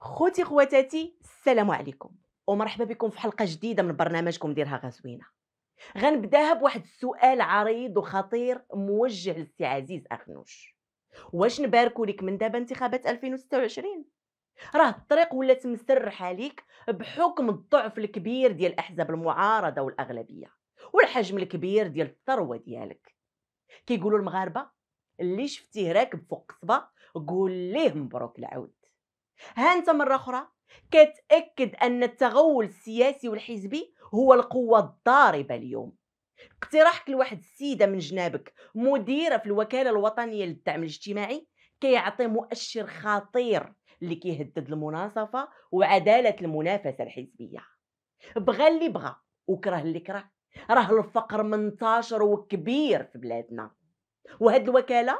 خوتي خواتاتي السلام عليكم ومرحبا بكم في حلقه جديده من برنامجكم ديرها غزوينه غنبداها بواحد السؤال عريض وخطير موجه للسي عزيز اخنوش واش نباركوا لك من دابا انتخابات 2026 راه الطريق ولات مسرحه ليك بحكم الضعف الكبير ديال احزاب المعارضه والاغلبيه والحجم الكبير ديال الثروه ديالك كيقولوا المغاربه اللي شفتيه راكب فوق قصبه قول ليه مبروك العود ها انت مره اخرى كتاكد ان التغول السياسي والحزبي هو القوه الضاربه اليوم اقتراحك لواحد السيده من جنابك مديره في الوكاله الوطنيه للدعم الاجتماعي كيعطي مؤشر خطير اللي كيهدد المناصفه وعداله المنافسه الحزبيه بغى اللي بغى وكره اللي كره راه الفقر منتشر وكبير في بلادنا وهاد الوكاله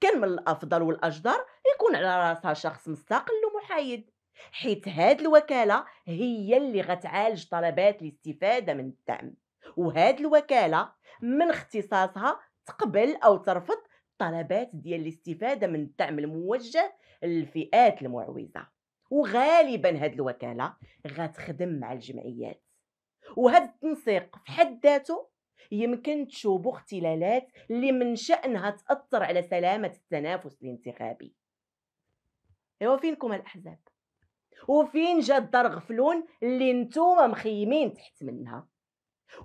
كان من الافضل والاجدر يكون على راسها شخص مستقل ومحايد حيت هاد الوكاله هي اللي غتعالج طلبات الاستفاده من الدعم وهاد الوكاله من اختصاصها تقبل او ترفض طلبات ديال الاستفاده من الدعم الموجه للفئات المعوزه وغالبا هاد الوكاله غتخدم مع الجمعيات وهذا التنسيق في حد ذاته يمكن تشوبوا اختلالات اللي من شأنها تأثر على سلامة التنافس الانتخابي ايوا فينكم الأحزاب وفين جا الدار غفلون اللي نتوما مخيمين تحت منها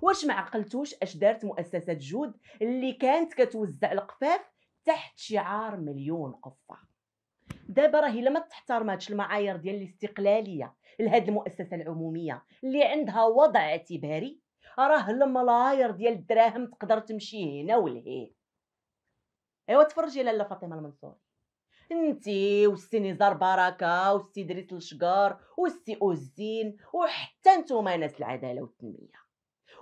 واش معقلتوش اش دارت مؤسسه جود اللي كانت كتوزع القفاف تحت شعار مليون قفه دابا راهي لما تحترم المعايير ديال الاستقلاليه لهذه المؤسسه العموميه اللي عندها وضع اعتباري راه الملاير ديال الدراهم تقدر تمشي هنا ولهيه ايوا تفرجي لالا فاطمه المنصور انتي والسي نزار بركه والسي دريس الشقار والسي اوزين وحتى نتوما ناس العداله والتنميه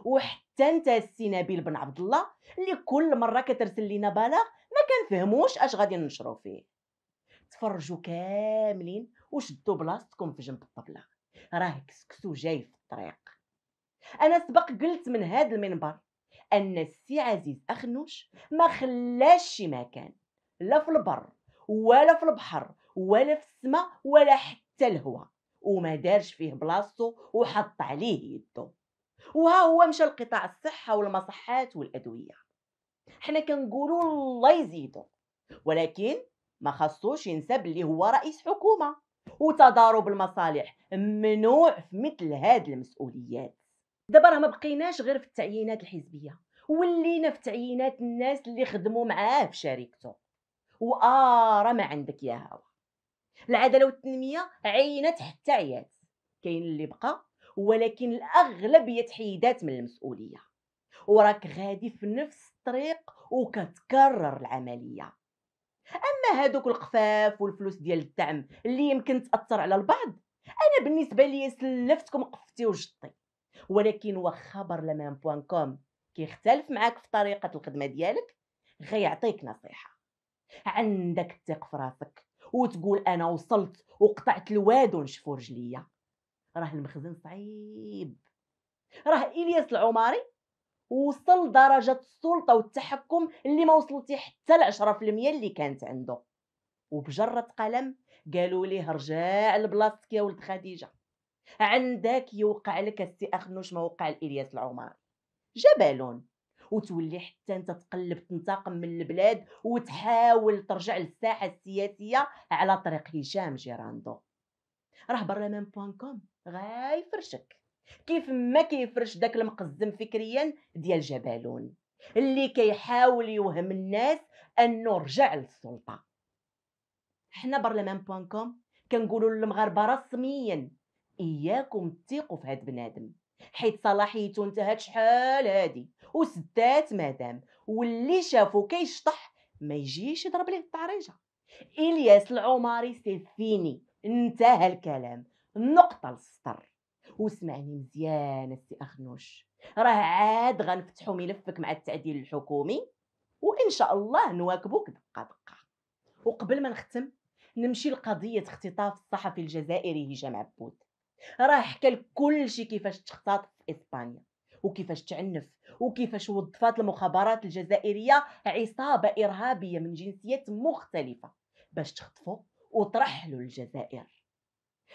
وحتى انت السي نبيل بن عبد الله اللي كل مره كترسل لينا بلاغ ما كنفهموش اش غادي ننشرو فيه تفرجوا كاملين وشدوا بلاصتكم في جنب الطبلة راه كسكسو جاي في الطريق انا سبق قلت من هذا المنبر ان السي عزيز اخنوش ما خلاش شي مكان لا في البر ولا في البحر ولا في السماء ولا حتى الهواء وما دارش فيه بلاصتو وحط عليه يدو وها هو مشى لقطاع الصحة والمصحات والأدوية حنا كنقولوا الله يزيدو ولكن ما خصوش ينسى بلي هو رئيس حكومة وتضارب المصالح ممنوع في مثل هاد المسؤوليات دابا راه ما بقيناش غير في التعيينات الحزبيه ولينا في تعيينات الناس اللي خدموا معاه في شركته وآرا ما عندك يا هوا العداله والتنميه عينت حتى عيات كاين اللي بقى ولكن الاغلبيه تحيدات من المسؤوليه وراك غادي في نفس الطريق وكتكرر العمليه اما هادوك القفاف والفلوس ديال الدعم اللي يمكن تاثر على البعض انا بالنسبه لي سلفتكم قفتي وجطي ولكن واخا برلمان بوان كوم كيختلف معاك في طريقه الخدمه ديالك غيعطيك نصيحه عندك تثق في راسك وتقول انا وصلت وقطعت الواد ونشفو رجليا راه المخزن صعيب راه الياس العماري وصل درجة السلطة والتحكم اللي ما وصلتي حتى العشرة في المية اللي كانت عنده وبجرة قلم قالوا ليه رجع لبلاصتك يا ولد خديجة عندك يوقع لك السي أخنوش ما وقع لإلياس العماري جبالون وتولي حتى انت تقلب تنتقم من البلاد وتحاول ترجع للساحة السياسية على طريق هشام جيراندو راه برلمان بوان كوم غايفرشك كيف ما كيفرش داك المقزم فكريا ديال جبلون اللي كيحاول يوهم الناس انه رجع للسلطه حنا برلمان بوان كوم كنقولوا للمغاربه رسميا اياكم تثقوا في هاد بنادم حيت صلاحيته انتهت شحال هادي وسدات مادام واللي شافو كيشطح ما يجيش يضرب ليه الطريجه الياس العماري سيفيني انتهى الكلام نقطه للسطر وسمعني مزيان السي اخنوش راه عاد غنفتحو ملفك مع التعديل الحكومي وان شاء الله نواكبوك دقه دقه وقبل ما نختم نمشي لقضيه اختطاف الصحفي الجزائري هشام عبود راه حكى لك شيء كيفاش تختطف في اسبانيا وكيفاش تعنف وكيفاش وظفات المخابرات الجزائريه عصابه ارهابيه من جنسيات مختلفه باش تخطفو وطرحلو الجزائر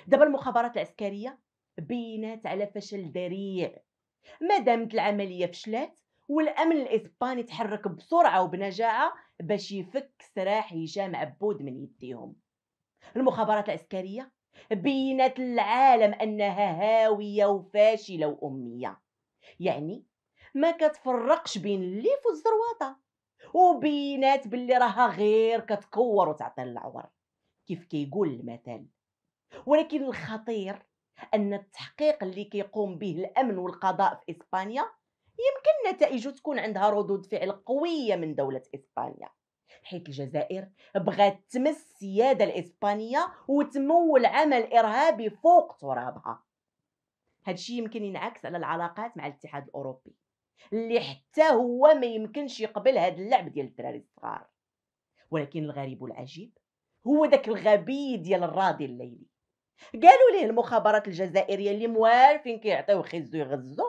دابا المخابرات العسكريه بينات على فشل ذريع ما دامت العملية فشلت والأمن الإسباني تحرك بسرعة وبنجاعة باش يفك سراح هشام عبود من يديهم المخابرات العسكرية بينت العالم أنها هاوية وفاشلة وأمية يعني ما كتفرقش بين الليف والزرواطة وبينات باللي راها غير كتكور وتعطي العور كيف كيقول المثل ولكن الخطير أن التحقيق اللي كيقوم به الأمن والقضاء في إسبانيا يمكن نتائجه تكون عندها ردود فعل قوية من دولة إسبانيا حيث الجزائر بغات تمس السيادة الإسبانية وتمول عمل إرهابي فوق ترابها هادشي يمكن ينعكس على العلاقات مع الاتحاد الأوروبي اللي حتى هو ما يمكنش يقبل هاد اللعب ديال الدراري الصغار ولكن الغريب والعجيب هو داك الغبي ديال الراضي الليلي قالوا ليه المخابرات الجزائريه اللي موالفين كيعطيو خزو يغزو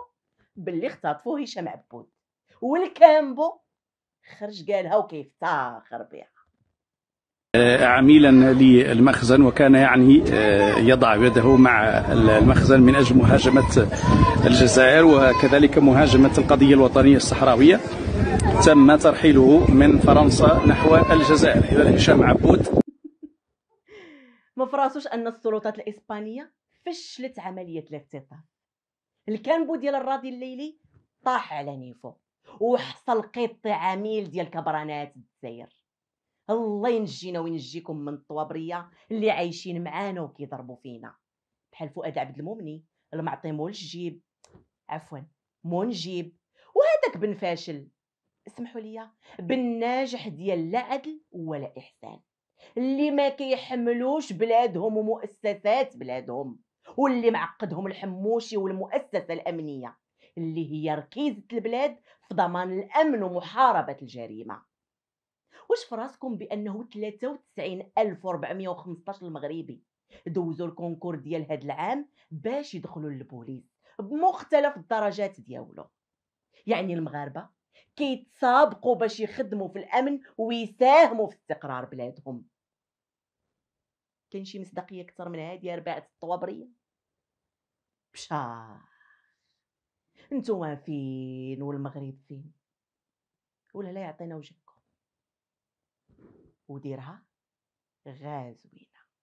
باللي اختطفوا هشام عبود والكامبو خرج قالها وكيفتخر بها آه، عميلا للمخزن وكان يعني آه، يضع يده مع المخزن من اجل مهاجمه الجزائر وكذلك مهاجمه القضيه الوطنيه الصحراويه تم ترحيله من فرنسا نحو الجزائر اذا هشام عبود ما فراسوش ان السلطات الاسبانيه فشلت عمليه الاختطاف الكامبو ديال الراضي الليلي طاح على نيفو وحصل قط عميل ديال كبرانات الدزاير الله ينجينا وينجيكم من الطوابريه اللي عايشين معانا وكيضربوا فينا بحال فؤاد عبد المؤمني المعطي الجيب عفوا منجيب وهذاك بن فاشل اسمحوا لي بالناجح ديال لا عدل ولا احسان اللي ما كيحملوش بلادهم ومؤسسات بلادهم واللي معقدهم الحموشي والمؤسسه الامنيه اللي هي ركيزه البلاد في ضمان الامن ومحاربه الجريمه واش فراسكم بانه 93415 المغربي دوزوا الكونكور ديال هاد العام باش يدخلوا للبوليس بمختلف الدرجات ديالو يعني المغاربه كيتسابقوا باش يخدموا في الامن ويساهموا في استقرار بلادهم كاين شي مصداقيه اكثر من هذه رباعه الطوابريه بشار نتوما فين والمغرب فين ولا لا يعطينا وجهكم وديرها غازوينه